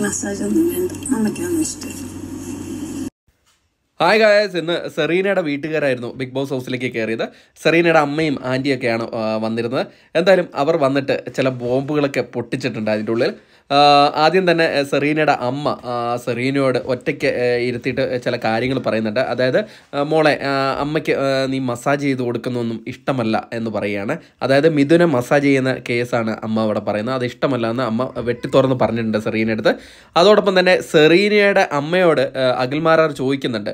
massagem no ventre. Ama que eu não esteja. Hi guys ഇന്ന് സെറീനയുടെ വീട്ടുകാരായിരുന്നു big boss ഹൗസിലേക്ക് കയറിയത് സെറീനയുടെ അമ്മയും ആൻറ്റിയൊക്കെയാണ് വന്നിരുന്നത് എന്തായാലും അവർ വന്നിട്ട് ചില ബോംബുകളൊക്കെ പൊട്ടിച്ചിട്ടുണ്ട് അതിൻ്റെ ഉള്ളിൽ ആദ്യം തന്നെ സെറീനയുടെ അമ്മ സെറീനയോട് ഒറ്റയ്ക്ക് ഇരുത്തിയിട്ട് ചില കാര്യങ്ങൾ പറയുന്നുണ്ട് അതായത് മോളെ അമ്മയ്ക്ക് നീ മസാജ് ചെയ്ത് കൊടുക്കുന്നൊന്നും ഇഷ്ടമല്ല എന്ന് പറയുകയാണ് അതായത് മിഥുനെ മസാജ് ചെയ്യുന്ന കേസാണ് അമ്മ അവിടെ പറയുന്നത് അത് ഇഷ്ടമല്ല എന്ന് അമ്മ വെട്ടി തുറന്ന് പറഞ്ഞിട്ടുണ്ട് അടുത്ത് അതോടൊപ്പം തന്നെ സെറീനയുടെ അമ്മയോട് അഖിൽമാരാർ ചോദിക്കുന്നുണ്ട്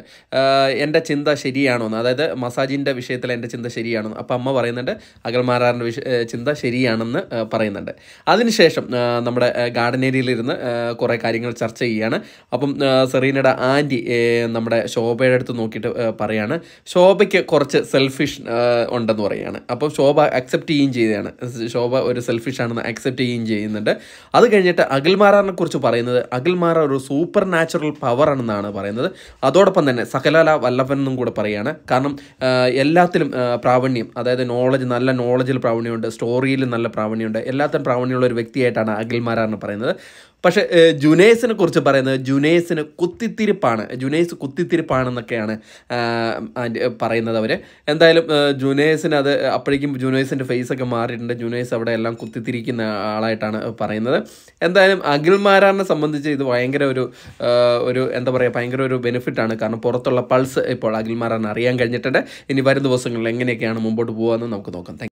എൻ്റെ ചിന്ത ശരിയാണോന്ന് അതായത് മസാജിൻ്റെ വിഷയത്തിൽ എൻ്റെ ചിന്ത ശരിയാണോ അപ്പം അമ്മ പറയുന്നുണ്ട് അകൽമാരാറിൻ്റെ വിഷ ചിന്ത ശരിയാണെന്ന് പറയുന്നുണ്ട് അതിനുശേഷം നമ്മുടെ ഗാർഡൻ ഏരിയയിലിരുന്ന് കുറേ കാര്യങ്ങൾ ചർച്ച ചെയ്യുകയാണ് അപ്പം സെറീനയുടെ ആൻറ്റി നമ്മുടെ ശോഭയുടെ അടുത്ത് നോക്കിയിട്ട് പറയാണ് ശോഭയ്ക്ക് കുറച്ച് സെൽഫിഷ് ഉണ്ടെന്ന് പറയുകയാണ് അപ്പം ശോഭ അക്സെപ്റ്റ് ചെയ്യുകയും ചെയ്തതാണ് ശോഭ ഒരു സെൽഫിഷ് ആണെന്ന് അക്സെപ്റ്റ് ചെയ്യുകയും ചെയ്യുന്നുണ്ട് അത് കഴിഞ്ഞിട്ട് അഖിൽമാറാറിനെ കുറിച്ച് പറയുന്നത് അഖിൽമാറ ഒരു സൂപ്പർ നാച്ചുറൽ പവർ ആണെന്നാണ് പറയുന്നത് അതോടൊപ്പം തന്നെ സകലകല വല്ലഭൻ എന്നും കൂടെ പറയുകയാണ് കാരണം എല്ലാത്തിലും പ്രാവണ്യം അതായത് നോളജ് നല്ല നോളജിൽ പ്രാവണ്യമുണ്ട് സ്റ്റോറിയിൽ നല്ല പ്രാവണ്യമുണ്ട് എല്ലാത്തിനും പ്രാവണ്യമുള്ള ഒരു വ്യക്തിയായിട്ടാണ് അഖിൽ മാരാറിന് പറയുന്നത് പക്ഷേ ജുനേസിനെ കുറിച്ച് പറയുന്നത് ജുനേസിന് കുത്തിത്തിരിപ്പാണ് ജുനേസ് കുത്തിത്തിരിപ്പാണെന്നൊക്കെയാണ് പറയുന്നത് അവർ എന്തായാലും ജുനേസിന് അത് അപ്പോഴേക്കും ജുനേസിൻ്റെ ഫേസൊക്കെ മാറിയിട്ടുണ്ട് ജുനേസ് അവിടെ എല്ലാം കുത്തിത്തിരിക്കുന്ന ആളായിട്ടാണ് പറയുന്നത് എന്തായാലും അഖിൽമാരാറിനെ സംബന്ധിച്ച് ഇത് ഭയങ്കര ഒരു ഒരു എന്താ പറയുക ഭയങ്കര ഒരു ബെനിഫിറ്റാണ് കാരണം പുറത്തുള്ള പൾസ് ഇപ്പോൾ അഖിൽമാരാറിന് അറിയാൻ കഴിഞ്ഞിട്ടുണ്ട് ഇനി വരും ദിവസങ്ങളിൽ എങ്ങനെയൊക്കെയാണ് മുമ്പോട്ട് പോകുക നമുക്ക് നോക്കാം